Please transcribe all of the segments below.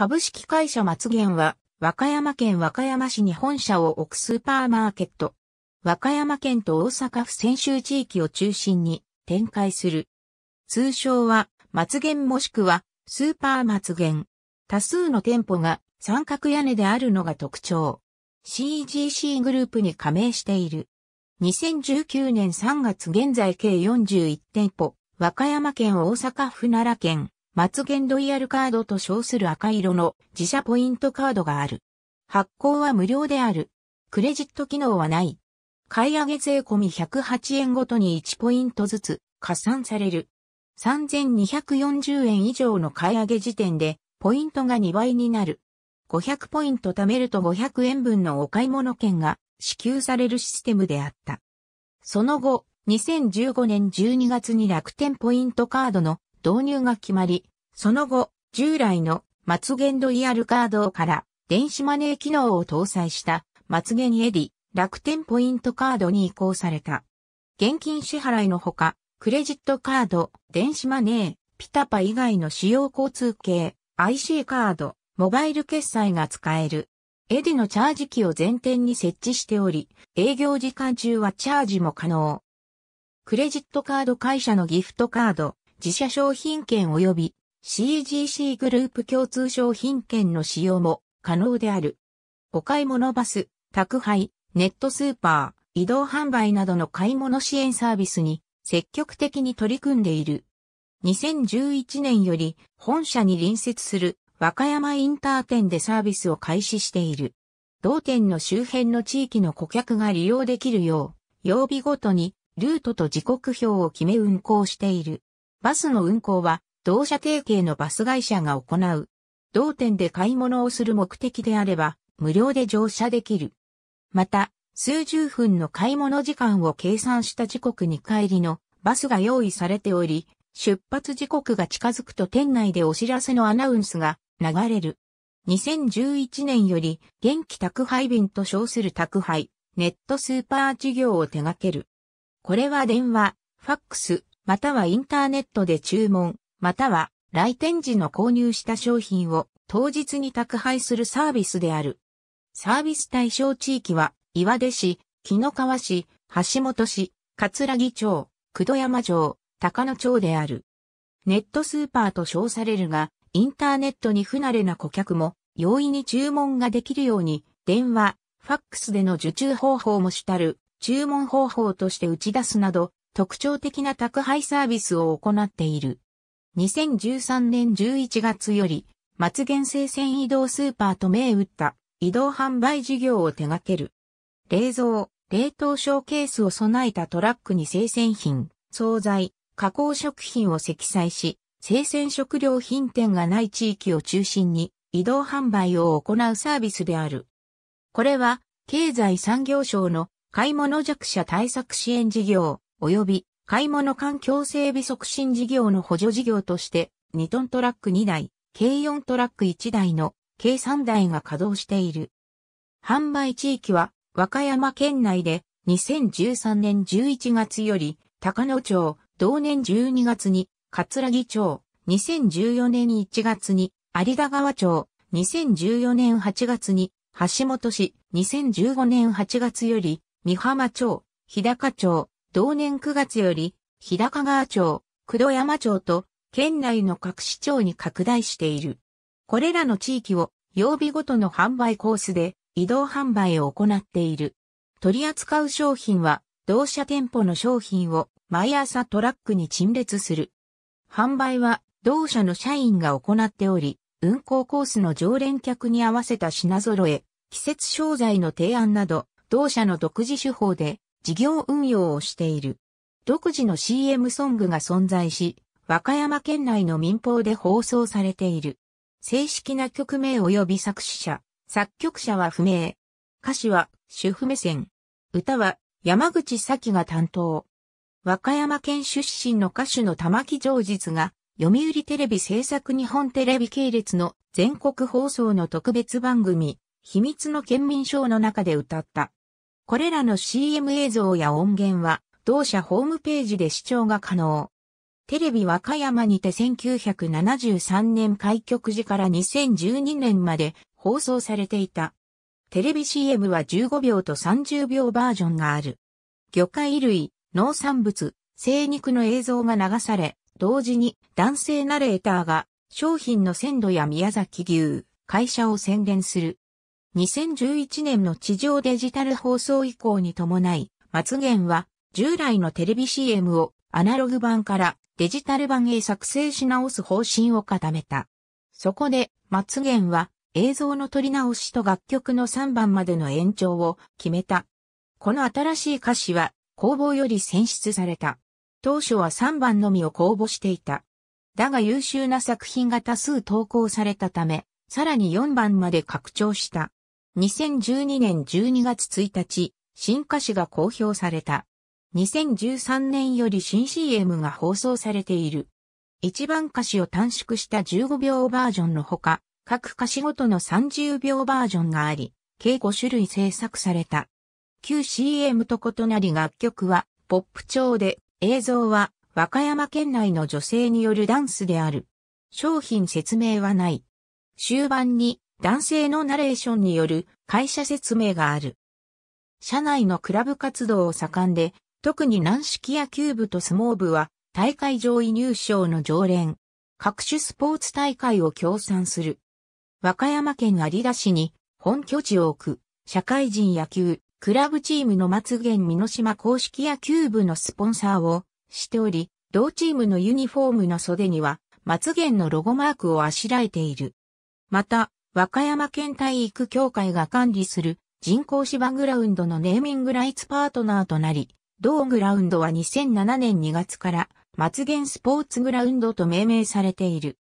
株式会社松源は、和歌山県和歌山市に本社を置くスーパーマーケット。和歌山県と大阪府泉州地域を中心に展開する。通称は、松源もしくは、スーパー松源。多数の店舗が三角屋根であるのが特徴。CGC グループに加盟している。2019年3月現在計41店舗、和歌山県大阪府奈良県、末元ロイヤルカードと称する赤色の自社ポイントカードがある。発行は無料である。クレジット機能はない。買い上げ税込み108円ごとに1ポイントずつ加算される。3240円以上の買い上げ時点で、ポイントが2倍になる。500ポイント貯めると500円分のお買い物券が支給されるシステムであった。その後、2015年12月に楽天ポイントカードの導入が決まり、その後、従来の末元ドイヤルカードから電子マネー機能を搭載した末元エディ楽天ポイントカードに移行された。現金支払いのほか、クレジットカード、電子マネー、ピタパ以外の使用交通系、IC カード、モバイル決済が使える。エディのチャージ機を前店に設置しており、営業時間中はチャージも可能。クレジットカード会社のギフトカード、自社商品券及び CGC グループ共通商品券の使用も可能である。お買い物バス、宅配、ネットスーパー、移動販売などの買い物支援サービスに積極的に取り組んでいる。2011年より本社に隣接する和歌山インター店でサービスを開始している。同店の周辺の地域の顧客が利用できるよう、曜日ごとにルートと時刻表を決め運行している。バスの運行は、同社提携のバス会社が行う。同店で買い物をする目的であれば、無料で乗車できる。また、数十分の買い物時間を計算した時刻に帰りのバスが用意されており、出発時刻が近づくと店内でお知らせのアナウンスが流れる。2011年より元気宅配便と称する宅配、ネットスーパー事業を手掛ける。これは電話、ファックス、またはインターネットで注文、または来店時の購入した商品を当日に宅配するサービスである。サービス対象地域は、岩出市、木の川市、橋本市、桂木町、久戸山城、高野町である。ネットスーパーと称されるが、インターネットに不慣れな顧客も容易に注文ができるように、電話、ファックスでの受注方法も主たる注文方法として打ち出すなど、特徴的な宅配サービスを行っている。2013年11月より、松原生鮮移動スーパーと銘打った移動販売事業を手掛ける。冷蔵、冷凍ショーケースを備えたトラックに生鮮品、惣菜、加工食品を積載し、生鮮食料品店がない地域を中心に移動販売を行うサービスである。これは、経済産業省の買い物弱者対策支援事業、及び買い物環境整備促進事業の補助事業として2トントラック2台、計4トラック1台の計3台が稼働している。販売地域は和歌山県内で2013年11月より高野町、同年12月に桂木町、2014年1月に有田川町、2014年8月に橋本市、2015年8月より三浜町、日高町、同年9月より、日高川町、黒山町と、県内の各市町に拡大している。これらの地域を、曜日ごとの販売コースで、移動販売を行っている。取り扱う商品は、同社店舗の商品を、毎朝トラックに陳列する。販売は、同社の社員が行っており、運行コースの常連客に合わせた品揃え、季節商材の提案など、同社の独自手法で事業運用をしている。独自の CM ソングが存在し、和歌山県内の民放で放送されている。正式な曲名及び作詞者、作曲者は不明。歌詞は主婦目線。歌は山口咲が担当。和歌山県出身の歌手の玉木常実が、読売テレビ制作日本テレビ系列の全国放送の特別番組、秘密の県民賞の中で歌ったこれらの CM 映像や音源は、同社ホームページで視聴が可能。テレビ和歌山にて1973年開局時から2012年まで放送されていた。テレビ CM は15秒と30秒バージョンがある。魚介類、農産物、生肉の映像が流され、同時に男性ナレーターが商品の鮮度や宮崎牛、会社を宣伝する。2011年の地上デジタル放送以降に伴い、松源は従来のテレビ CM をアナログ版からデジタル版へ作成し直す方針を固めた。そこで、松源は映像の撮り直しと楽曲の3番までの延長を決めた。この新しい歌詞は公募より選出された。当初は3番のみを公募していた。だが優秀な作品が多数投稿されたため、さらに4番まで拡張した。2012年12月1日、新歌詞が公表された。2013年より新 CM が放送されている。一番歌詞を短縮した15秒バージョンのほか、各歌詞ごとの30秒バージョンがあり、計5種類制作された。旧 CM と異なり楽曲はポップ調で、映像は和歌山県内の女性によるダンスである。商品説明はない。終盤に男性のナレーションによる会社説明がある。社内のクラブ活動を盛んで、特に軟式野球部と相撲部は大会上位入賞の常連。各種スポーツ大会を協賛する。和歌山県有田市に本拠地を置く社会人野球クラブチームの松源美濃島公式野球部のスポンサーをしており、同チームのユニフォームの袖には松源のロゴマークをあしらえている。また、和歌山県体育協会が管理する人工芝グラウンドのネーミングライツパートナーとなり、同グラウンドは2007年2月から松源スポーツグラウンドと命名されている。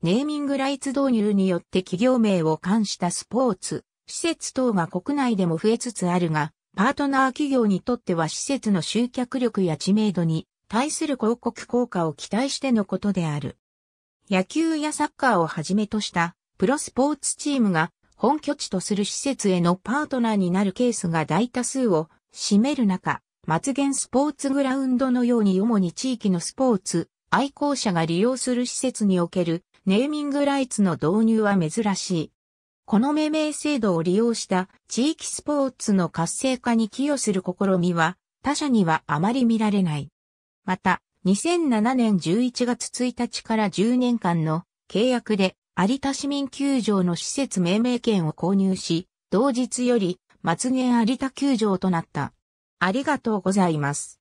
ネーミングライツ導入によって企業名を冠したスポーツ、施設等が国内でも増えつつあるが、パートナー企業にとっては施設の集客力や知名度に対する広告効果を期待してのことである。野球やサッカーをはじめとしたプロスポーツチームが本拠地とする施設へのパートナーになるケースが大多数を占める中、松源スポーツグラウンドのように主に地域のスポーツ、愛好者が利用する施設におけるネーミングライツの導入は珍しい。この命名制度を利用した地域スポーツの活性化に寄与する試みは他社にはあまり見られない。また、2007年11月1日から10年間の契約で有田市民球場の施設命名権を購入し、同日より、松源有田球場となった。ありがとうございます。